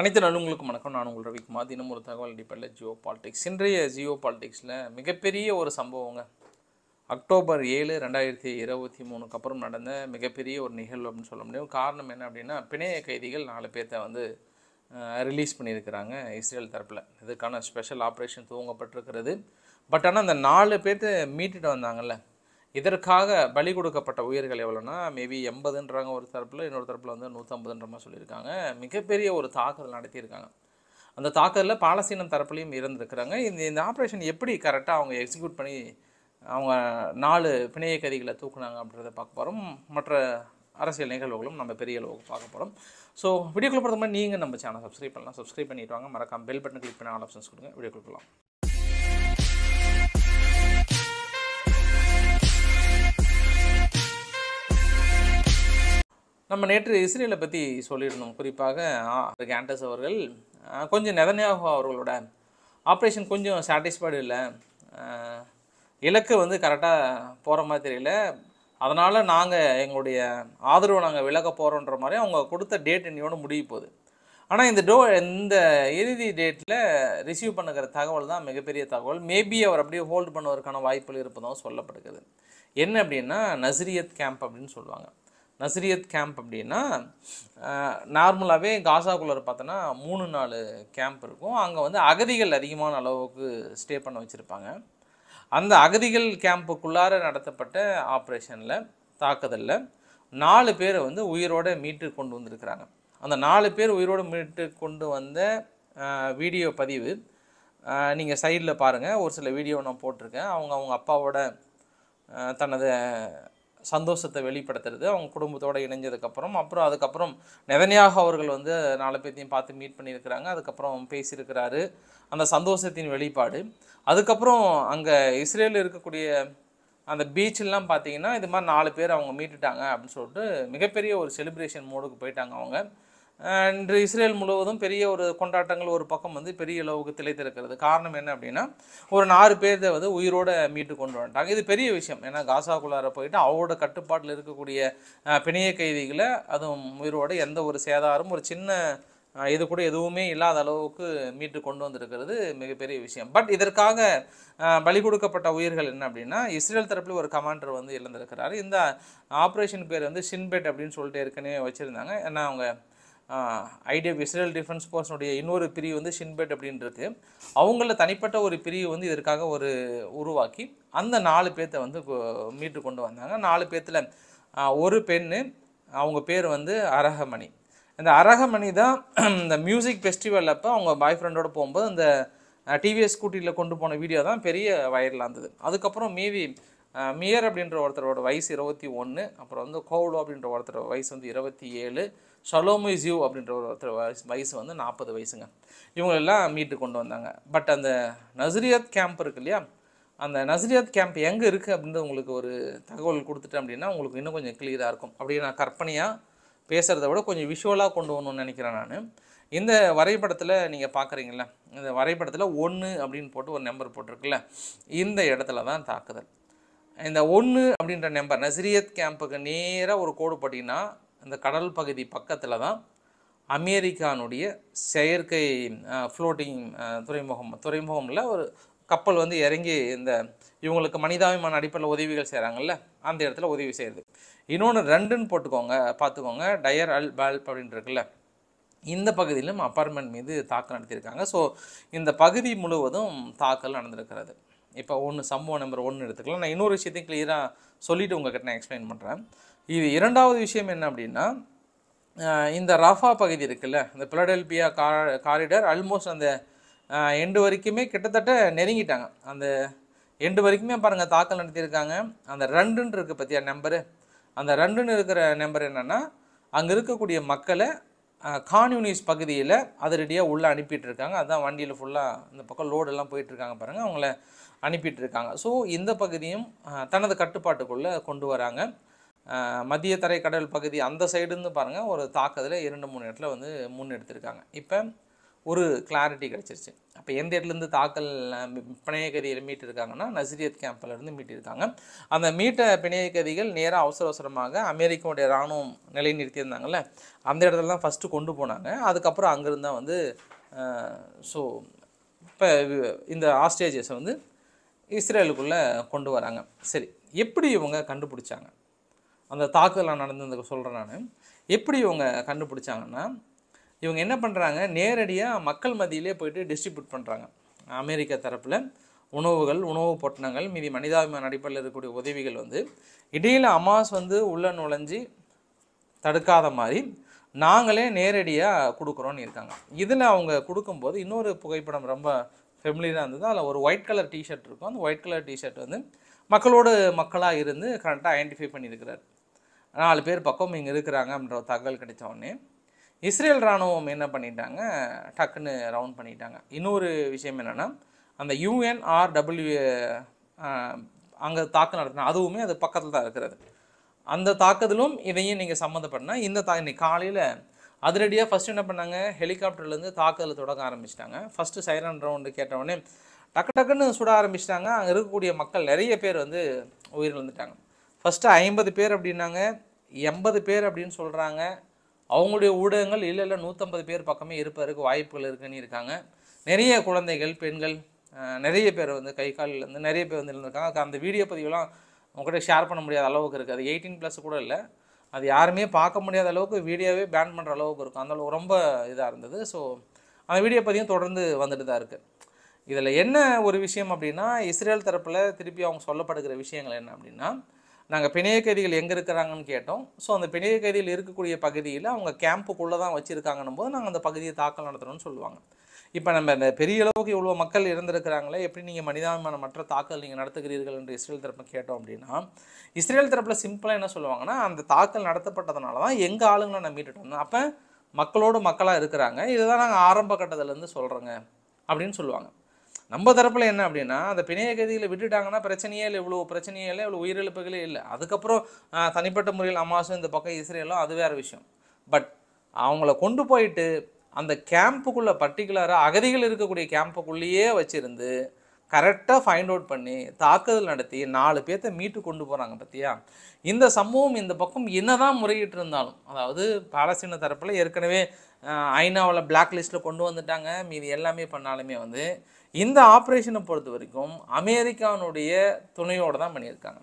அனைத்து நண்பர்களுக்கும் வணக்கம் நான் உங்கள் ரவிக்குமார் தினம் ஒரு தகவல் அடிப்படையில் ஜியோ பாலிடிக்ஸ் இன்றைய ஜியோ பாலிடிக்ஸில் மிகப்பெரிய ஒரு சம்பவங்க அக்டோபர் ஏழு ரெண்டாயிரத்தி இருபத்தி மூணுக்கு அப்புறம் நடந்த மிகப்பெரிய ஒரு நிகழ்வு அப்படின்னு சொல்ல முடியும் காரணம் என்ன அப்படின்னா பிணைய கைதிகள் நாலு பேர்த்த வந்து ரிலீஸ் பண்ணியிருக்கிறாங்க இஸ்ரேல் தரப்பில் இதுக்கான ஸ்பெஷல் ஆப்ரேஷன் துவங்கப்பட்டிருக்கிறது பட் ஆனால் அந்த நாலு பேர்த்த மீட்டுட்டு வந்தாங்கல்ல இதற்காக பலி கொடுக்கப்பட்ட உயிர்கள் எவ்வளோன்னா மேபி எண்பதுன்றாங்க ஒரு தரப்பில் இன்னொரு தரப்பில் வந்து நூற்றம்பதுன்ற மாதிரி சொல்லியிருக்காங்க மிகப்பெரிய ஒரு தாக்குதல் நடத்தியிருக்காங்க அந்த தாக்குதலில் பாலஸ்தீனம் தரப்புலையும் இருந்திருக்கிறாங்க இந்த இந்த ஆப்ரேஷன் எப்படி கரெக்டாக அவங்க எக்ஸிக்யூட் பண்ணி அவங்க நாலு பிணைய கதிகளை தூக்குனாங்க அப்படின்றத பார்க்க போகிறோம் மற்ற அரசியல் நிகழ்வுகளும் நம்ம பெரிய அளவுக்கு பார்க்க போகிறோம் ஸோ வீடியோக்குள்ளே பார்த்தோம்னா மாதிரி நீங்கள் நம்ம சேனல் சப்ஸ்கிரைப் பண்ணலாம் சப்ஸ்கிரைப் பண்ணிட்டு வாங்க மறக்காம பெல் பட்டன் கிளிக் பண்ண ஆல் ஆப்ஷன்ஸ் கொடுங்க வீடியோ கொடுக்கலாம் நம்ம நேற்று இஸ்ரேலை பற்றி சொல்லியிருந்தோம் குறிப்பாக கேண்டஸ் அவர்கள் கொஞ்சம் நெதன்யாகு அவர்களோட ஆப்ரேஷன் கொஞ்சம் சாட்டிஸ்ஃபைடு இல்லை இலக்கு வந்து கரெக்டாக போகிற மாதிரி தெரியல அதனால் நாங்கள் எங்களுடைய ஆதரவை நாங்கள் விலக போகிறோன்ற மாதிரி அவங்க கொடுத்த டேட் இன்னையோடு முடிய போகுது ஆனால் இந்த டோ இந்த இறுதி டேட்டில் ரிசீவ் பண்ணுகிற தகவல் தான் மிகப்பெரிய தகவல் மேபி அவர் அப்படியே ஹோல்டு பண்ணுவதற்கான வாய்ப்புகள் இருப்பதாகவும் சொல்லப்படுகிறது என்ன அப்படின்னா நசிரியத் கேம்ப் அப்படின்னு சொல்லுவாங்க நஸ்ரியத் கேம்ப் அப்படின்னா நார்மலாகவே காசாக்குள்ளே பார்த்தோன்னா மூணு நாலு கேம்ப் இருக்கும் அங்கே வந்து அகதிகள் அதிகமான அளவுக்கு ஸ்டே பண்ண வச்சுருப்பாங்க அந்த அகதிகள் கேம்புக்குள்ளார நடத்தப்பட்ட ஆப்ரேஷனில் தாக்குதலில் நாலு பேரை வந்து உயிரோடு மீட்டு கொண்டு வந்திருக்கிறாங்க அந்த நாலு பேர் உயிரோடு மீட்டு கொண்டு வந்த வீடியோ பதிவு நீங்கள் சைடில் பாருங்கள் ஒரு சில வீடியோ நான் போட்டிருக்கேன் அவங்க அவங்க அப்பாவோட தனது சந்தோஷத்தை வெளிப்படுத்துறது அவங்க குடும்பத்தோடு இணைஞ்சதுக்கப்புறம் அப்புறம் அதுக்கப்புறம் நெதனியாக அவர்கள் வந்து நாலு பேர்த்தையும் பார்த்து மீட் பண்ணியிருக்கிறாங்க அதுக்கப்புறம் பேசியிருக்கிறாரு அந்த சந்தோஷத்தின் வெளிப்பாடு அதுக்கப்புறம் அங்கே இஸ்ரேலில் இருக்கக்கூடிய அந்த பீச்செல்லாம் பார்த்தீங்கன்னா இது மாதிரி நாலு பேர் அவங்க மீட்டுட்டாங்க அப்படின்னு சொல்லிட்டு மிகப்பெரிய ஒரு செலிப்ரேஷன் மோடுக்கு போயிட்டாங்க அவங்க இன்று இஸ்ரேல் முழுவதும் பெரிய ஒரு கொண்டாட்டங்கள் ஒரு பக்கம் வந்து பெரிய அளவுக்கு திளைத்திருக்கிறது காரணம் என்ன அப்படின்னா ஒரு நாலு பேர்த்தை வந்து உயிரோட மீட்டு கொண்டு வந்துட்டாங்க இது பெரிய விஷயம் ஏன்னா காசாக்குள்ளார போயிட்டு அவரோட கட்டுப்பாட்டில் இருக்கக்கூடிய பிணைய கைதிகளை அதுவும் உயிரோட எந்த ஒரு சேதாரம் ஒரு சின்ன இது கூட எதுவுமே இல்லாத அளவுக்கு மீட்டு கொண்டு வந்திருக்கிறது மிகப்பெரிய விஷயம் பட் இதற்காக பலி கொடுக்கப்பட்ட உயிர்கள் என்ன அப்படின்னா இஸ்ரேல் தரப்பில் ஒரு கமாண்டர் வந்து இழந்திருக்கிறார் இந்த ஆப்ரேஷன் பேர் வந்து ஷின்பெட் அப்படின்னு சொல்லிட்டு ஏற்கனவே வச்சுருந்தாங்க ஏன்னா அவங்க ஐடியா விசரல் டிஃபென்ஸ் ஃபோர்ஸினுடைய இன்னொரு பிரிவு வந்து ஷின்பெட் அப்படின்றது அவங்கள தனிப்பட்ட ஒரு பிரிவு வந்து இதற்காக ஒரு உருவாக்கி அந்த நாலு பேர்த்த வந்து மீட்டு கொண்டு வந்தாங்க நாலு பேர்த்தில் ஒரு பெண்ணு அவங்க பேர் வந்து அரகமணி இந்த அரகமணி தான் இந்த மியூசிக் ஃபெஸ்டிவல் அப்போ அவங்க பாய் ஃப்ரெண்டோடு போகும்போது அந்த டிவிஎஸ் ஸ்கூட்டியில் கொண்டு போன வீடியோ தான் பெரிய வைரலாக இருந்தது அதுக்கப்புறம் மேவி மியர் அப்படின்ற ஒருத்தரோட வயசு இருபத்தி ஒன்று அப்புறம் வந்து கோவலோ அப்படின்ற ஒருத்தரோட வயசு வந்து இருபத்தி ஏழு ஷலோமு ஜியூ அப்படின்ற ஒரு ஒருத்தர் வயசு வயசு வந்து நாற்பது வயசுங்க இவங்களெல்லாம் மீட்டு கொண்டு வந்தாங்க பட் அந்த நஸ்ரியத் கேம்ப் இருக்கு இல்லையா அந்த நஸ்ரியத் கேம்ப் எங்கே இருக்குது அப்படின்றது உங்களுக்கு ஒரு தகவல் கொடுத்துட்டேன் அப்படின்னா உங்களுக்கு இன்னும் கொஞ்சம் கிளியராக இருக்கும் அப்படியே நான் கற்பனையாக பேசுகிறத விட கொஞ்சம் விஷுவலாக கொண்டு வரணும்னு நினைக்கிறேன் நான் இந்த வரைபடத்தில் நீங்கள் பார்க்குறீங்கள இந்த வரைபடத்தில் ஒன்று அப்படின்னு போட்டு ஒரு நம்பர் போட்டிருக்குல்ல இந்த இடத்துல தான் தாக்குதல் இந்த ஒன்று அப்படின்ற நம்பர் நசிரியத் கேம்புக்கு நேராக ஒரு கோடு போட்டிங்கன்னா இந்த கடல் பகுதி பக்கத்தில் தான் அமெரிக்கானுடைய செயற்கை ஃப்ளோட்டிங் துறைமுகம் துறைமுகமில் ஒரு கப்பல் வந்து இறங்கி இந்த இவங்களுக்கு மனிதாபிமான அடிப்படையில் உதவிகள் செய்கிறாங்கல்ல அந்த இடத்துல உதவி செய்கிறது இன்னொன்று ரெண்டுன்னு போட்டுக்கோங்க பார்த்துக்கோங்க டயர் அல் பால் அப்படின்னு இருக்குல்ல இந்த பகுதியிலும் அப்பார்ட்மெண்ட் மீது தாக்கல் நடத்தியிருக்காங்க ஸோ இந்த பகுதி முழுவதும் தாக்கல் நடந்திருக்கிறது இப்போ ஒன்று சம்பவம் நம்பர் ஒன்று எடுத்துக்கலாம் நான் இன்னொரு விஷயத்தையும் கிளியராக சொல்லிவிட்டு உங்கள்கிட்ட நான் எக்ஸ்பிளைன் பண்ணுறேன் இது இரண்டாவது விஷயம் என்ன அப்படின்னா இந்த ரஃபா பகுதி இருக்குல்ல இந்த பிலடெல்பியா கார் காரிடர் ஆல்மோஸ்ட் அந்த எண்டு வரைக்குமே கிட்டத்தட்ட நெருங்கிட்டாங்க அந்த எண்டு வரைக்குமே பாருங்கள் தாக்கல் நடத்தியிருக்காங்க அந்த ரெண்டுன்னு இருக்க பற்றியா நம்பரு அந்த ரெண்டுன்னு இருக்கிற நம்பர் என்னென்னா அங்கே இருக்கக்கூடிய மக்களை கான்யூனிஸ் பகுதியில் அதிரடியாக உள்ளே அனுப்பிட்டு இருக்காங்க அதுதான் வண்டியில் ஃபுல்லாக இந்த பக்கம் லோடெல்லாம் போயிட்டுருக்காங்க பாருங்கள் அவங்கள அனுப்பிட்டு இருக்காங்க ஸோ இந்த பகுதியும் தனது கட்டுப்பாட்டுக்குள்ளே கொண்டு வராங்க மத்திய தரைக்கடல் பகுதி அந்த சைடுன்னு பாருங்கள் ஒரு தாக்கத்தில் இரண்டு மூணு இடத்துல வந்து முன்னெடுத்திருக்காங்க இப்போ ஒரு கிளாரிட்டி கிடச்சிருச்சு அப்போ எந்த இடத்துலேருந்து தாக்கல் பிணையகதியில் மீட்டிருக்காங்கன்னா நசிரியத் கேம்ப்லேருந்து மீட்டிருக்காங்க அந்த மீட்ட பிணையகதிகள் நேராக அவசர அவசரமாக அமெரிக்காவுடைய இராணுவம் நிலைநிறுத்தியிருந்தாங்கல்ல அந்த இடத்துல தான் ஃபஸ்ட்டு கொண்டு போனாங்க அதுக்கப்புறம் அங்கேருந்து தான் வந்து ஸோ இப்போ இந்த ஆஸ்ட்ரேஜியஸை வந்து இஸ்ரேலுக்குள்ளே கொண்டு வராங்க சரி எப்படி இவங்க கண்டுபிடிச்சாங்க அந்த தாக்குதலாம் நடந்ததுக்கு சொல்கிறேன் நான் எப்படி இவங்க கண்டுபிடிச்சாங்கன்னா இவங்க என்ன பண்ணுறாங்க நேரடியாக மக்கள் மத்தியிலே போயிட்டு டிஸ்ட்ரிபியூட் பண்ணுறாங்க அமெரிக்க தரப்பில் உணவுகள் உணவு பொட்டணங்கள் மீதி மனிதாபிமான அடிப்படையில் இருக்கக்கூடிய உதவிகள் வந்து இடையில் அமாஸ் வந்து உள்ள நுழைஞ்சி தடுக்காத மாதிரி நாங்களே நேரடியாக கொடுக்குறோன்னு இருக்காங்க இதில் அவங்க கொடுக்கும்போது இன்னொரு புகைப்படம் ரொம்ப ஃபெமிலியராக இருந்தது அதில் ஒரு ஒயிட் கலர் டிஷர்ட் இருக்கும் அந்த ஒயிட் கலர் டிஷர்ட் வந்து மக்களோடு மக்களாக இருந்து கரெக்டாக ஐடென்டிஃபை பண்ணியிருக்கிறார் நாலு பேர் பக்கம் இங்கே இருக்கிறாங்க அப்படின்ற தகவல் கிடைச்ச உடனே இஸ்ரேல் இராணுவம் என்ன பண்ணிட்டாங்க டக்குன்னு ரவுண்ட் பண்ணிட்டாங்க இன்னொரு விஷயம் என்னென்னா அந்த யூஎன்ஆர்டபிள்யூ அங்கே தாக்கு நடத்தினா அதுவுமே அது பக்கத்தில் தான் இருக்கிறது அந்த தாக்குதலும் இதையும் நீங்கள் சம்மந்தப்படனா இந்த தா இன்னைக்கு காலையில் அதிரடியாக ஃபஸ்ட்டு என்ன பண்ணாங்க ஹெலிகாப்டர்லேருந்து தாக்குதல் தொடங்க ஆரம்பிச்சிட்டாங்க ஃபஸ்ட்டு சைரன் ரவுண்டு கேட்டவுடனே டக்கு டக்குன்னு சுட ஆரம்பிச்சிட்டாங்க அங்கே இருக்கக்கூடிய மக்கள் நிறைய பேர் வந்து உயிரிழந்துட்டாங்க ஃபஸ்ட்டு ஐம்பது பேர் அப்படின்னாங்க எண்பது பேர் அப்படின்னு சொல்கிறாங்க அவங்களுடைய ஊடகங்கள் இல்லை இல்லை நூற்றம்பது பேர் பக்கமே இருப்பதற்கு வாய்ப்புகள் இருக்குன்னு இருக்காங்க நிறைய குழந்தைகள் பெண்கள் நிறைய பேர் வந்து கை காலில் இருந்து நிறைய பேர் வந்து இருந்திருக்காங்க அந்த வீடியோ பதிவுலாம் உங்கள்கிட்ட ஷேர் பண்ண முடியாத அளவுக்கு இருக்குது அது எயிட்டீன் ப்ளஸ் கூட இல்லை அது யாருமே பார்க்க முடியாத அளவுக்கு வீடியோவே பேன் பண்ணுற அளவுக்கு இருக்கும் அந்த அளவுக்கு ரொம்ப இதாக இருந்தது ஸோ அந்த வீடியோ பதிவும் தொடர்ந்து வந்துட்டு தான் இருக்குது இதில் என்ன ஒரு விஷயம் அப்படின்னா இஸ்ரேல் தரப்பில் திருப்பி அவங்க சொல்லப்படுகிற விஷயங்கள் என்ன அப்படின்னா நாங்கள் பிணைய கைதிகள் எங்கே இருக்கிறாங்கன்னு கேட்டோம் ஸோ அந்த பிணைய கைதிகள் இருக்கக்கூடிய பகுதியில் அவங்க கேம்புக்குள்ளே தான் வச்சுருக்காங்கன்னும் போது நாங்கள் அந்த பகுதியை தாக்கல் நடத்துகிறோம்னு சொல்லுவாங்க இப்போ நம்ம இந்த பெரிய அளவுக்கு இவ்வளோ மக்கள் இறந்துருக்கிறாங்களே எப்படி நீங்கள் மனிதாபிமான மற்ற தாக்கல் நீங்கள் நடத்துகிறீர்கள் என்று இஸ்ரேல் தரப்பில் கேட்டோம் அப்படின்னா இஸ்ரேல் தரப்பில் சிம்பிளாக என்ன சொல்லுவாங்கன்னா அந்த தாக்கல் நடத்தப்பட்டதுனால தான் எங்கள் ஆளுங்களை நான் வந்தோம் அப்போ மக்களோடு மக்களாக இருக்கிறாங்க இதுதான் நாங்கள் ஆரம்ப கட்டத்திலேருந்து சொல்கிறோங்க அப்படின்னு சொல்லுவாங்க நம்ம தரப்பில் என்ன அப்படின்னா அந்த பிணைய கைதிகளை விட்டுட்டாங்கன்னா பிரச்சனையே இல்லை இவ்வளோ பிரச்சனையே இல்லை இவ்வளோ உயிரிழப்புகளே இல்லை அதுக்கப்புறம் தனிப்பட்ட முறையில் அமாசும் இந்த பக்கம் இஸ்ரேலும் அது வேறு விஷயம் பட் அவங்கள கொண்டு போயிட்டு அந்த கேம்புக்குள்ளே பர்டிகுலராக அகதிகள் இருக்கக்கூடிய கேம்புக்குள்ளேயே வச்சுருந்து கரெக்டாக ஃபைண்ட் அவுட் பண்ணி தாக்குதல் நடத்தி நாலு பேர்த்த மீட்டு கொண்டு போகிறாங்க பார்த்தியா இந்த சம்பவம் இந்த பக்கம் என்ன தான் முறையிட்டு இருந்தாலும் அதாவது பாலஸ்தீன தரப்பில் ஏற்கனவே ஐநாவில் பிளாக் லிஸ்ட்டில் கொண்டு வந்துட்டாங்க மீது எல்லாமே பண்ணாலுமே வந்து இந்த ஆப்ரேஷனை பொறுத்த வரைக்கும் அமெரிக்கானுடைய துணையோடு தான் பண்ணியிருக்காங்க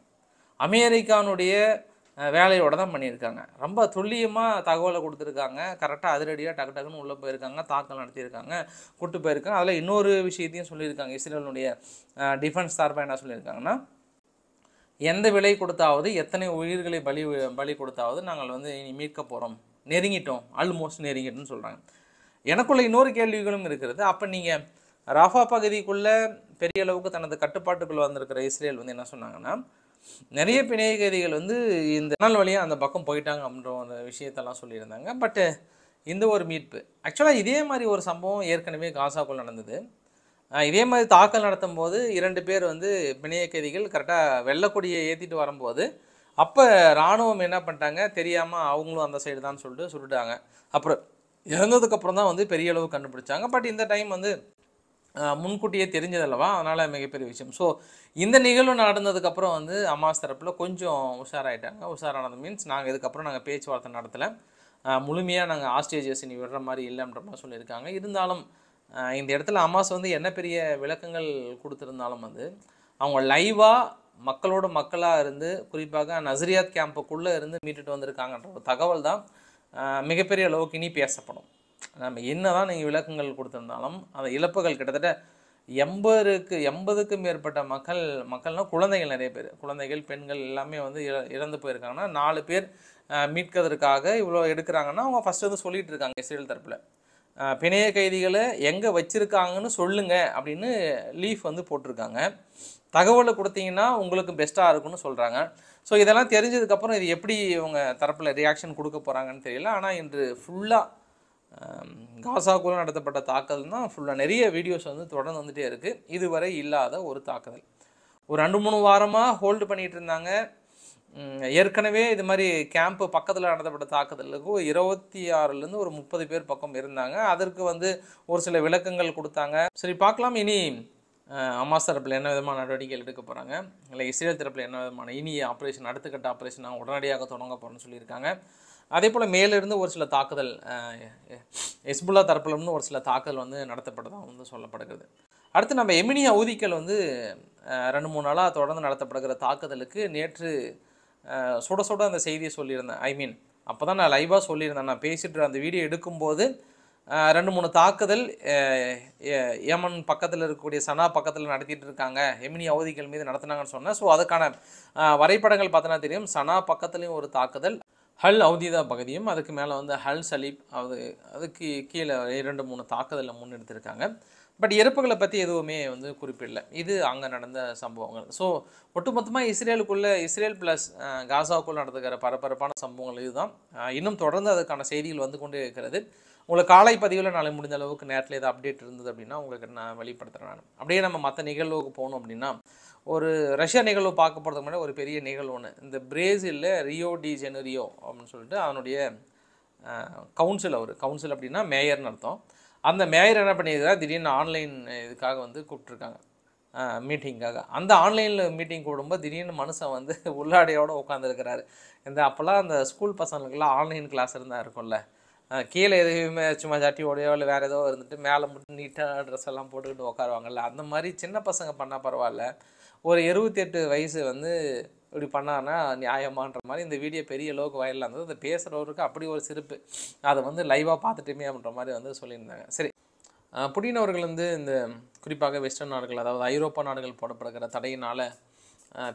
அமெரிக்கானுடைய வேலையோடு தான் பண்ணியிருக்காங்க ரொம்ப துல்லியமாக தகவலை கொடுத்துருக்காங்க கரெக்டாக அதிரடியாக டக்கு டக்குன்னு உள்ளே போயிருக்காங்க தாக்கல் நடத்தியிருக்காங்க கூட்டு போயிருக்காங்க அதில் இன்னொரு விஷயத்தையும் சொல்லியிருக்காங்க இஸ்ரேலுடைய டிஃபென்ஸ் சார்பாக என்ன சொல்லியிருக்காங்கன்னா எந்த விலை கொடுத்தாவது எத்தனை உயிர்களை பலி பலி கொடுத்தாவது நாங்கள் வந்து இனி மீட்க போகிறோம் நெருங்கிட்டோம் ஆல்மோஸ்ட் நெருங்கிட்டோம்னு சொல்கிறாங்க எனக்குள்ள இன்னொரு கேள்விகளும் இருக்கிறது அப்போ நீங்கள் ராஃபா பகுதிக்குள்ளே பெரிய அளவுக்கு தனது கட்டுப்பாட்டுக்குள்ளே வந்திருக்கிற இஸ்ரேல் வந்து என்ன சொன்னாங்கன்னா நிறைய பிணைய கைதிகள் வந்து இந்த நாள் வழியாக அந்த பக்கம் போயிட்டாங்க அப்படின்ற அந்த விஷயத்தெல்லாம் சொல்லியிருந்தாங்க பட்டு இந்த ஒரு மீட்பு ஆக்சுவலாக இதே மாதிரி ஒரு சம்பவம் ஏற்கனவே காசாக்குள் நடந்தது இதே மாதிரி தாக்கல் நடத்தும் போது இரண்டு பேர் வந்து பிணைய கைதிகள் கரெக்டாக வெள்ளக்கொடியை ஏற்றிட்டு வரும்போது அப்போ இராணுவம் என்ன பண்ணிட்டாங்க தெரியாமல் அவங்களும் அந்த சைடு தான் சொல்லிட்டு சொல்லிட்டாங்க அப்புறம் இறந்ததுக்கப்புறம் தான் வந்து பெரிய அளவு கண்டுபிடிச்சாங்க பட் இந்த டைம் வந்து முன்கூட்டியே தெரிஞ்சதல்லவா அதனால் மிகப்பெரிய விஷயம் ஸோ இந்த நிகழ்வு நடந்ததுக்கப்புறம் வந்து அம்மாஸ் தரப்பில் கொஞ்சம் உஷாராயிட்டாங்க உஷாரானது மீன்ஸ் நாங்கள் இதுக்கப்புறம் நாங்கள் பேச்சுவார்த்தை நடத்தலை முழுமையாக நாங்கள் ஆஸ்ட்ரேஜியஸ் நீ விடுற மாதிரி இல்லைன்ற மாதிரி சொல்லியிருக்காங்க இருந்தாலும் இந்த இடத்துல அம்மாஸ் வந்து என்ன பெரிய விளக்கங்கள் கொடுத்துருந்தாலும் வந்து அவங்க லைவாக மக்களோட மக்களாக இருந்து குறிப்பாக நசரியாத் கேம்புக்குள்ளே இருந்து மீட்டுட்டு வந்திருக்காங்கன்ற ஒரு தகவல் தான் மிகப்பெரிய அளவுக்கு இனி பேசப்படும் நம்ம என்ன தான் நீங்கள் விளக்கங்கள் கொடுத்துருந்தாலும் அந்த இழப்புகள் கிட்டத்தட்ட எண்பதுக்கு எண்பதுக்கும் மேற்பட்ட மக்கள் மக்கள்னால் குழந்தைகள் நிறைய பேர் குழந்தைகள் பெண்கள் எல்லாமே வந்து இறந்து போயிருக்காங்கன்னா நாலு பேர் மீட்கிறதுக்காக இவ்வளோ எடுக்கிறாங்கன்னா அவங்க ஃபஸ்ட்டு வந்து சொல்லிகிட்டு இருக்காங்க இஸ்ரேல் தரப்பில் பிணைய கைதிகளை எங்கே வச்சுருக்காங்கன்னு சொல்லுங்கள் அப்படின்னு லீஃப் வந்து போட்டிருக்காங்க தகவலை கொடுத்தீங்கன்னா உங்களுக்கு பெஸ்ட்டாக இருக்கும்னு சொல்கிறாங்க ஸோ இதெல்லாம் தெரிஞ்சதுக்கப்புறம் இது எப்படி இவங்க தரப்பில் ரியாக்ஷன் கொடுக்க போகிறாங்கன்னு தெரியல ஆனால் இன்று ஃபுல்லாக காசாக்குள்ள நடத்தப்பட்ட தாக்குதல் தான் ஃபுல்லாக நிறைய வீடியோஸ் வந்து தொடர்ந்து வந்துகிட்டே இருக்குது இதுவரை இல்லாத ஒரு தாக்குதல் ஒரு ரெண்டு மூணு வாரமாக ஹோல்டு பண்ணிகிட்டு இருந்தாங்க ஏற்கனவே இது மாதிரி கேம்ப்பு பக்கத்தில் நடத்தப்பட்ட தாக்குதலுக்கு இருபத்தி ஆறுலேருந்து ஒரு முப்பது பேர் பக்கம் இருந்தாங்க அதற்கு வந்து ஒரு சில விளக்கங்கள் கொடுத்தாங்க சரி பார்க்கலாம் இனி அமாஸ் தரப்பில் என்ன விதமான நடவடிக்கைகள் எடுக்க போகிறாங்க இல்லை இஸ்ரேல் தரப்பில் என்ன விதமான இனி ஆப்ரேஷன் அடுத்த கட்ட ஆப்ரேஷன் உடனடியாக தொடங்க போகிறேன்னு சொல்லியிருக்காங்க அதே போல் மேலிருந்து ஒரு சில தாக்குதல் எஸ்புல்லா தரப்பிலிருந்து ஒரு சில தாக்குதல் வந்து நடத்தப்பட்டதாக வந்து சொல்லப்படுகிறது அடுத்து நம்ம எமினி ஊதிக்கல் வந்து ரெண்டு மூணு நாளாக தொடர்ந்து நடத்தப்படுகிற தாக்குதலுக்கு நேற்று சுட சுட அந்த செய்தியை சொல்லியிருந்தேன் ஐ மீன் அப்போ தான் நான் லைவாக சொல்லியிருந்தேன் நான் பேசிட்டு அந்த வீடியோ எடுக்கும்போது ரெண்டு மூணு தாக்குதல் ஏமன் பக்கத்தில் இருக்கக்கூடிய சனா பக்கத்தில் நடத்திட்டு இருக்காங்க எமினி அவதிகள் மீது நடத்தினாங்கன்னு சொன்னேன் ஸோ அதுக்கான வரைபடங்கள் பார்த்தோன்னா தெரியும் சனா பக்கத்துலேயும் ஒரு தாக்குதல் ஹல் அவுதீதா பகுதியும் அதுக்கு மேலே வந்து ஹல் சலீப் அது அதுக்கு கீழே இரண்டு மூணு தாக்குதலில் முன்னெடுத்திருக்காங்க பட் இறப்புகளை பற்றி எதுவுமே வந்து குறிப்பிடல இது அங்கே நடந்த சம்பவங்கள் ஸோ ஒட்டுமொத்தமாக இஸ்ரேலுக்குள்ளே இஸ்ரேல் ப்ளஸ் காசாவுக்குள்ளே நடந்துக்கிற பரபரப்பான சம்பவங்கள் இதுதான் இன்னும் தொடர்ந்து அதுக்கான செய்திகள் வந்து கொண்டே இருக்கிறது உங்களுக்கு காலை பதிவில் நாளை முடிஞ்ச அளவுக்கு நேரத்தில் எதாவது அப்டேட் இருந்தது அப்படின்னா உங்களுக்கு நான் வெளிப்படுத்துகிறேன் நான் அப்படியே நம்ம மற்ற நிகழ்வுக்கு போகணும் அப்படின்னா ஒரு ரஷ்ய நிகழ்வு பார்க்க போகிறதுக்கு முன்னாடி ஒரு பெரிய நிகழ்வு ஒன்று இந்த பிரேசிலில் ரியோ டி ஜெனரியோ அப்படின்னு சொல்லிட்டு அதனுடைய கவுன்சில் அவர் கவுன்சில் அப்படின்னா மேயர்னு அர்த்தம் அந்த மேயர் என்ன பண்ணியிருக்காரு திடீர்னு ஆன்லைன் இதுக்காக வந்து கூப்பிட்ருக்காங்க மீட்டிங்காக அந்த ஆன்லைனில் மீட்டிங் கூடும்போது திடீர்னு மனுஷன் வந்து உள்ளாடையோடு உட்காந்துருக்கிறாரு இந்த அப்போல்லாம் அந்த ஸ்கூல் பசங்களுக்கெல்லாம் ஆன்லைன் கிளாஸ் இருந்தால் இருக்கும்ல கீழே எதுவுமே சும்மா சட்டி உடையோ இல்லை வேறு ஏதோ இருந்துட்டு மேலே மட்டும் நீட்டாக ட்ரெஸ் எல்லாம் போட்டுக்கிட்டு உட்காருவாங்கல்ல அந்த மாதிரி சின்ன பசங்க பண்ணால் பரவாயில்ல ஒரு இருபத்தி எட்டு வயசு வந்து இப்படி பண்ணான்னா நியாயமான்ற மாதிரி இந்த வீடியோ பெரிய அளவுக்கு வயலில் இருந்தது அதை பேசுகிறவருக்கு அப்படி ஒரு சிரிப்பு அதை வந்து லைவாக பார்த்துட்டுமே அப்படின்ற மாதிரி வந்து சொல்லியிருந்தாங்க சரி புடினவர்கள் வந்து இந்த குறிப்பாக வெஸ்டர்ன் நாடுகள் அதாவது ஐரோப்பா நாடுகள் போடப்படுகிற தடையினால்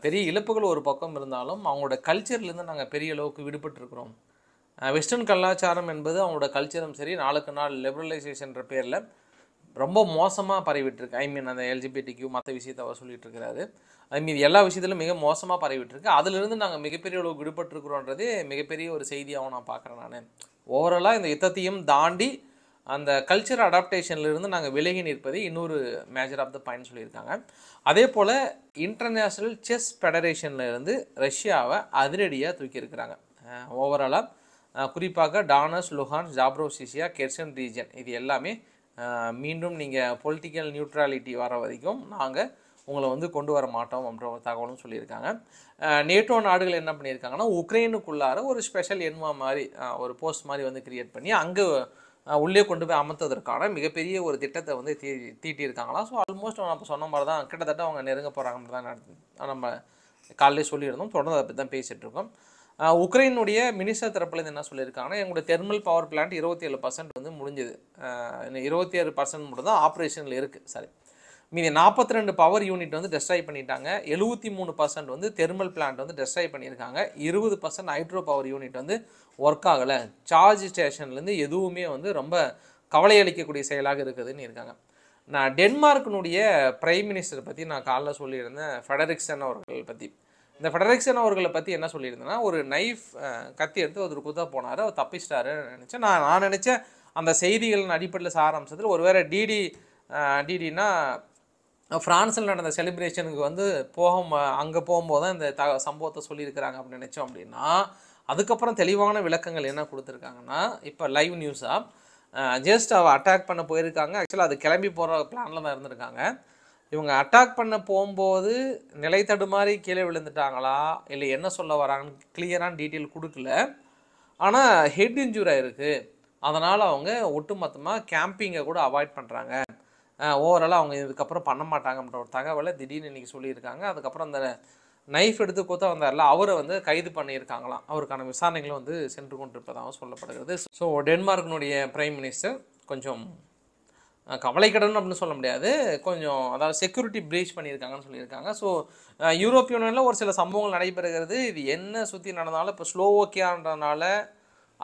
பெரிய இழப்புகள் ஒரு பக்கம் இருந்தாலும் அவங்களோட கல்ச்சர்லேருந்து நாங்கள் பெரிய அளவுக்கு விடுபட்டுருக்குறோம் வெஸ்டர்ன் கலாச்சாரம் என்பது அவங்களோட கல்ச்சரும் சரி நாளுக்கு நாள் லிபரலைசேஷன்ற பேரில் ரொம்ப மோசமாக பரவிட்டுருக்கு ஐ மீன் அந்த எல்ஜிபிடிக்கு மற்ற விஷயத்தை அவர் சொல்லிட்டு இருக்கிறாரு ஐ மீன் எல்லா விஷயத்திலும் மிக மோசமாக பரவிட்டுருக்கு அதிலிருந்து நாங்கள் மிகப்பெரிய அளவு விடுபட்டுருக்குறோன்றதே மிகப்பெரிய ஒரு செய்தியாகவும் நான் பார்க்குறேன் நான் ஓவராலாக இந்த யுத்தத்தையும் தாண்டி அந்த கல்ச்சர் அடாப்டேஷன்லேருந்து நாங்கள் விலகி நிற்பது இன்னொரு மேஜர் ஆஃப் த பாயிண்ட் சொல்லியிருக்காங்க அதே போல் இன்டர்நேஷ்னல் செஸ் ஃபெடரேஷன்லேருந்து ரஷ்யாவை அதிரடியாக தூக்கியிருக்கிறாங்க ஓவராலாக குறிப்பாக டானஸ் லுஹான் ஜாப்ரோசிசியா கெர்சன் ரீஜன் இது எல்லாமே மீண்டும் நீங்கள் பொலிட்டிக்கல் நியூட்ராலிட்டி வர வரைக்கும் நாங்கள் உங்களை வந்து கொண்டு வர மாட்டோம் அப்படின்ற ஒரு தகவலும் சொல்லியிருக்காங்க நேட்டோ நாடுகள் என்ன பண்ணியிருக்காங்கன்னா உக்ரைனுக்குள்ளார ஒரு ஸ்பெஷல் என்வா மாதிரி ஒரு போஸ்ட் மாதிரி வந்து கிரியேட் பண்ணி அங்கே உள்ளே கொண்டு போய் அமர்த்ததற்கான மிகப்பெரிய ஒரு திட்டத்தை வந்து தீ தீட்டியிருக்காங்களா ஸோ ஆல்மோஸ்ட் நம்ம சொன்ன மாதிரி தான் கிட்டத்தட்ட அவங்க நெருங்க போகிறாங்கன்னு தான் நம்ம காலையிலே சொல்லியிருந்தோம் தொடர்ந்து அதை பற்றி தான் பேசிகிட்ருக்கோம் உக்ரைனுடைய மினிஸ்டர் தரப்புலேருந்து என்ன சொல்லியிருக்காங்கன்னா எங்களுடைய தெர்மல் பவர் பிளான்ட் இருபத்தி ஏழு பர்சன்ட் வந்து முடிஞ்சது இருபத்தி ஏழு பர்சன்ட் மட்டும் தான் ஆப்ரேஷனில் இருக்குது சாரி மீதி நாற்பத்தி ரெண்டு பவர் யூனிட் வந்து டெஸ்ட்ராய் பண்ணிட்டாங்க எழுபத்தி மூணு பர்சன்ட் வந்து தெர்மல் பிளான்ட் வந்து டெஸ்ட்ராய் பண்ணியிருக்காங்க இருபது பர்சன்ட் ஹைட்ரோ பவர் யூனிட் வந்து ஒர்க் ஆகலை சார்ஜ் ஸ்டேஷன்லேருந்து எதுவுமே வந்து ரொம்ப கவலையளிக்கக்கூடிய செயலாக இருக்குதுன்னு இருக்காங்க நான் டென்மார்க்கினுடைய பிரைம் மினிஸ்டர் பற்றி நான் காலைல சொல்லியிருந்தேன் ஃபெடரிக்சன் அவர்கள் பற்றி இந்த ஃபெடரிக்சன் அவர்களை பற்றி என்ன சொல்லியிருந்தேன்னா ஒரு நைஃப் கத்தி எடுத்து ஒரு குத்தா போனார் அவர் தப்பிச்சிட்டாருன்னு நினச்சேன் நான் நான் நினச்சேன் அந்த செய்திகளின் அடிப்படையில் சாராம்சத்தில் ஒரு வேறு டிடி டிடினா ஃப்ரான்ஸில் நடந்த செலிப்ரேஷனுக்கு வந்து போகும் அங்கே போகும்போது தான் இந்த த சம்பவத்தை சொல்லியிருக்கிறாங்க அப்படின்னு நினச்சோம் அப்படின்னா அதுக்கப்புறம் தெளிவான விளக்கங்கள் என்ன கொடுத்துருக்காங்கன்னா இப்போ லைவ் நியூஸாக ஜஸ்ட் அவள் அட்டாக் பண்ண போயிருக்காங்க ஆக்சுவலாக அது கிளம்பி போகிற பிளானில் தான் இருந்திருக்காங்க இவங்க அட்டாக் பண்ண போகும்போது நிலை தடுமாறி கீழே விழுந்துட்டாங்களா இல்லை என்ன சொல்ல வராங்கன்னு கிளியரான டீட்டெயில் கொடுக்கல ஆனால் ஹெட் இன்ஜூரி ஆகிருக்கு அதனால் அவங்க ஒட்டுமொத்தமாக கேம்பிங்கை கூட அவாய்ட் பண்ணுறாங்க ஓவராலாக அவங்க இதுக்கப்புறம் பண்ண மாட்டாங்க அப்படின்ற ஒரு தகவலை திடீர்னு இன்றைக்கி சொல்லியிருக்காங்க அதுக்கப்புறம் அந்த நைஃப் எடுத்து கொடுத்தா வந்தார்ல அவரை வந்து கைது பண்ணியிருக்காங்களாம் அவருக்கான விசாரணைகளும் வந்து சென்று கொண்டிருப்பதாகவும் சொல்லப்படுகிறது ஸோ டென்மார்க்கினுடைய பிரைம் மினிஸ்டர் கொஞ்சம் கவலைக்கடன் அப்படின்னு சொல்ல முடியாது கொஞ்சம் அதாவது செக்யூரிட்டி பிரீச் பண்ணியிருக்காங்கன்னு சொல்லியிருக்காங்க ஸோ யூரோப்பிய யூனியனில் ஒரு சில சம்பவங்கள் நடைபெறுகிறது இது என்ன சுற்றி நடந்தாலும் இப்போ ஸ்லோ ஓகேன்றனால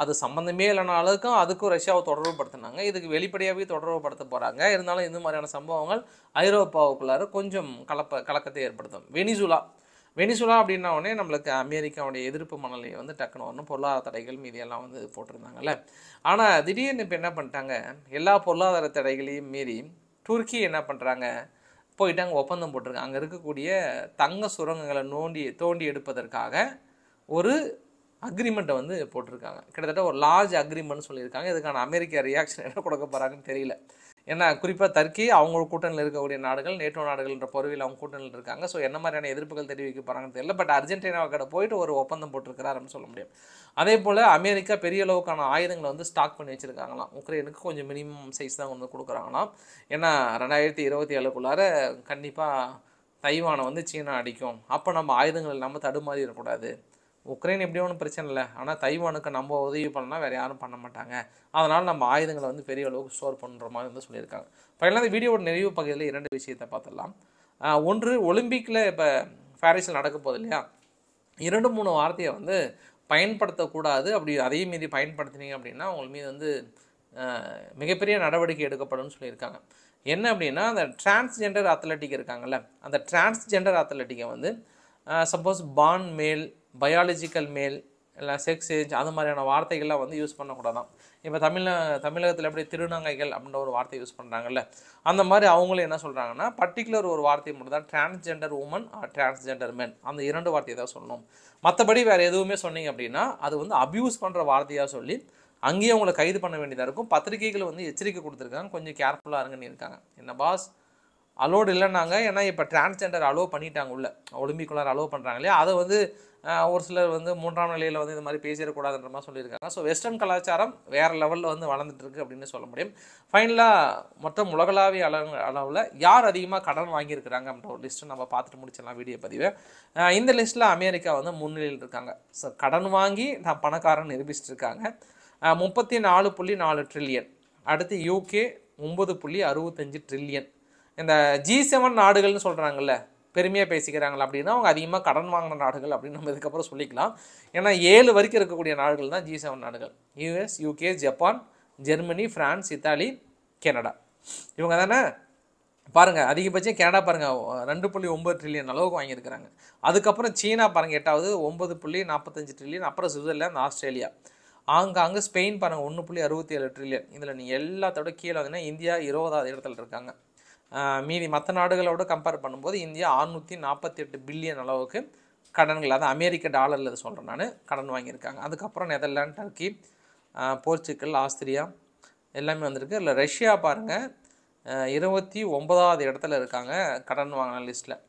அது சம்மந்தமே இல்லைனா அளவுக்கும் அதுக்கும் ரஷ்யாவை தொடர்புப்படுத்தினாங்க இதுக்கு வெளிப்படையாகவே தொடர்புப்படுத்த போகிறாங்க இருந்தாலும் இந்த மாதிரியான சம்பவங்கள் ஐரோப்பாவுக்குள்ளார கொஞ்சம் கலப்ப கலக்கத்தை ஏற்படுத்தும் வெனிசுலா வெனிசுலா அப்படின்னா உடனே நம்மளுக்கு அமெரிக்காவுடைய எதிர்ப்பு மணலை வந்து டக்குன்னு ஒன்று பொருளாதார தடைகள் மீதி எல்லாம் வந்து போட்டிருந்தாங்கல்ல ஆனால் திடீர்னு இப்போ என்ன பண்ணிட்டாங்க எல்லா பொருளாதார தடைகளையும் மீறி துருக்கி என்ன பண்ணுறாங்க போயிட்டாங்க ஒப்பந்தம் போட்டிருக்காங்க அங்கே இருக்கக்கூடிய தங்க சுரங்கங்களை நோண்டி தோண்டி எடுப்பதற்காக ஒரு அக்ரிமெண்ட்டை வந்து போட்டிருக்காங்க கிட்டத்தட்ட ஒரு லார்ஜ் அக்ரிமெண்ட்னு சொல்லியிருக்காங்க இதுக்கான அமெரிக்கா ரியாக்ஷன் என்ன கொடுக்க போகிறாங்கன்னு தெரியல ஏன்னா குறிப்பாக தர்க்கி அவங்க கூட்டணியில் இருக்கக்கூடிய நாடுகள் நேட்டோ நாடுகள்ன்ற பொருவில் அவங்க கூட்டணியில் இருக்காங்க ஸோ என்ன மாதிரியான எதிர்ப்புகள் தெரிவிக்க போகிறாங்கன்னு தெரியல பட் அர்ஜென்டினாவை கடை போயிட்டு ஒரு ஒப்பந்தம் போட்டிருக்கிறாருன்னு சொல்ல முடியும் அதே போல் அமெரிக்கா பெரிய அளவுக்கான ஆயுதங்களை வந்து ஸ்டாக் பண்ணி வச்சுருக்காங்களாம் உக்ரைனுக்கு கொஞ்சம் மினிமம் சைஸ் தான் வந்து கொடுக்குறாங்களாம் ஏன்னா ரெண்டாயிரத்தி இருபத்தி ஏழுக்குள்ளார கண்டிப்பாக தைவானை வந்து சீனா அடிக்கும் அப்போ நம்ம ஆயுதங்கள் இல்லாமல் தடுமாறி இருக்கக்கூடாது உக்ரைன் எப்படி ஒன்றும் பிரச்சனை இல்லை ஆனால் தைவானுக்கு நம்ம உதவி பண்ணலாம் வேறு யாரும் பண்ண மாட்டாங்க அதனால் நம்ம ஆயுதங்களை வந்து பெரிய அளவுக்கு ஸ்டோர் பண்ணுற மாதிரி வந்து சொல்லியிருக்காங்க ஃபைனலாக இந்த வீடியோட நிறைவு பகுதியில் இரண்டு விஷயத்தை பார்த்துடலாம் ஒன்று ஒலிம்பிக்கில் இப்போ பாரிஸில் நடக்க போகுது இல்லையா இரண்டு மூணு வார்த்தையை வந்து பயன்படுத்தக்கூடாது அப்படி அதே மீறி பயன்படுத்தினீங்க அப்படின்னா உங்கள் மீது வந்து மிகப்பெரிய நடவடிக்கை எடுக்கப்படும் சொல்லியிருக்காங்க என்ன அப்படின்னா அந்த டிரான்ஸ்ஜெண்டர் அத்லட்டிக் இருக்காங்கல்ல அந்த டிரான்ஸ்ஜெண்டர் அத்லட்டிக்கை வந்து சப்போஸ் பான் மேல் பயாலஜிக்கல் மேல் இல்லை செக்ஸ் ஏஜ் அந்த மாதிரியான வார்த்தைகள்லாம் வந்து யூஸ் பண்ணக்கூடாதான் இப்போ தமிழ தமிழகத்தில் எப்படி திருநங்கைகள் அப்படின்ற ஒரு வார்த்தை யூஸ் பண்ணுறாங்கல்ல அந்த மாதிரி அவங்களும் என்ன சொல்கிறாங்கன்னா பர்டிகுலர் ஒரு வார்த்தை மட்டும் தான் டிரான்ஸ்ஜெண்டர் உமன் டிரான்ஸ்ஜெண்டர் மென் அந்த இரண்டு வார்த்தையை தான் சொல்லணும் மற்றபடி வேறு எதுவுமே சொன்னீங்க அப்படின்னா அது வந்து அப்யூஸ் பண்ணுற வார்த்தையாக சொல்லி அங்கேயே அவங்களை கைது பண்ண வேண்டியதாக இருக்கும் பத்திரிகைகள் வந்து எச்சரிக்கை கொடுத்துருக்காங்க கொஞ்சம் கேர்ஃபுல்லாக இருங்கன்னு இருக்காங்க என்ன பாஸ் அலோடு இல்லைனாங்க ஏன்னா இப்போ டிரான்ஸ்ஜெண்டர் அலோவ் பண்ணிட்டாங்க உள்ள ஒலிம்பிக்குள்ளார் அலோவ் பண்ணுறாங்க இல்லையா அதை வந்து ஒரு சிலர் வந்து மூன்றாம் நிலையில் வந்து இந்த மாதிரி பேசிடக்கூடாதுன்ற மாதிரி சொல்லியிருக்காங்க ஸோ வெஸ்டர்ன் கலாச்சாரம் வேறு லெவலில் வந்து வளர்ந்துட்டுருக்கு அப்படின்னு சொல்ல முடியும் ஃபைனலாக மொத்தம் உலகளாவிய அளவு அளவில் யார் அதிகமாக கடன் வாங்கியிருக்கிறாங்க அப்படின்ற ஒரு லிஸ்ட்டு நம்ம பார்த்துட்டு முடிச்சிடலாம் வீடியோ பதிவு இந்த லிஸ்ட்டில் அமெரிக்கா வந்து முன்னிலையில் இருக்காங்க ஸோ கடன் வாங்கி நான் பணக்காரன் நிரூபிச்சிட்ருக்காங்க இருக்காங்க முப்பத்தி நாலு புள்ளி நாலு ட்ரில்லியன் அடுத்து யூகே ஒம்பது புள்ளி அறுபத்தஞ்சு ட்ரில்லியன் இந்த ஜி செவன் நாடுகள்னு சொல்கிறாங்கல்ல பெருமையாக பேசிக்கிறாங்களா அப்படின்னா அவங்க அதிகமாக கடன் வாங்கின நாடுகள் அப்படின்னு நம்ம இதுக்கப்புறம் சொல்லிக்கலாம் ஏன்னா ஏழு வரைக்கும் இருக்கக்கூடிய நாடுகள் தான் ஜி செவன் நாடுகள் US UK Japan Germany France Italy Canada இவங்க தானே பாருங்கள் அதிகபட்சம் கனடா பாருங்கள் ரெண்டு புள்ளி ஒம்பது ட்ரில்லியன் அளவுக்கு வாங்கியிருக்கிறாங்க அதுக்கப்புறம் சீனா பாருங்கள் எட்டாவது ஒம்பது புள்ளி நாற்பத்தஞ்சு ட்ரில்லியன் அப்புறம் சுவிட்சர்லாந்து ஆஸ்திரேலியா ஆங்காங்கே ஸ்பெயின் பாருங்கள் ஒன்று புள்ளி அறுபத்தி ஏழு ட்ரில்லியன் இதில் நீங்கள் எல்லாத்தோட கீழே வந்தீங்கன்னா இந்தியா இருபதாவது இடத்துல இருக்காங்க மீதி மற்ற நாடுகளோடு கம்பேர் பண்ணும்போது இந்தியா அறுநூற்றி நாற்பத்தி எட்டு பில்லியன் அளவுக்கு கடன்கள் அது அமெரிக்க டாலரில் சொல்கிறேன் நான் கடன் வாங்கியிருக்காங்க அதுக்கப்புறம் நெதர்லாண்ட் டர்க்கி போர்ச்சுக்கல் ஆஸ்திரியா எல்லாமே வந்திருக்கு இல்லை ரஷ்யா பாருங்கள் இருபத்தி ஒன்பதாவது இடத்துல இருக்காங்க கடன் வாங்கின லிஸ்ட்டில்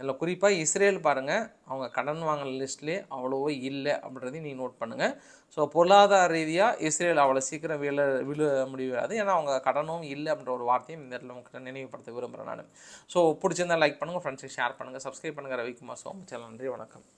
இதில் குறிப்பாக இஸ்ரேல் பாருங்கள் அவங்க கடன் வாங்கின லிஸ்ட்லேயே அவ்வளோவோ இல்லை அப்படின்றதையும் நீங்கள் நோட் பண்ணுங்கள் ஸோ பொருளாதார ரீதியாக இஸ்ரேல் அவ்வளோ சீக்கிரம் விழ விழ முடியாது ஏன்னா அவங்க கடனும் இல்லை அப்படின்ற ஒரு வார்த்தையும் இந்த இடத்துல உங்கள்கிட்ட நினைவுபடுத்த விரும்புகிறேன் நான் ஸோ பிடிச்சிருந்தா லைக் பண்ணுங்கள் ஃப்ரெண்ட்ஸுக்கு ஷேர் பண்ணுங்கள் சப்ஸ்கிரைப் பண்ணுங்கள் ரவிக்குமார் சோமச்சல் நன்றி வணக்கம்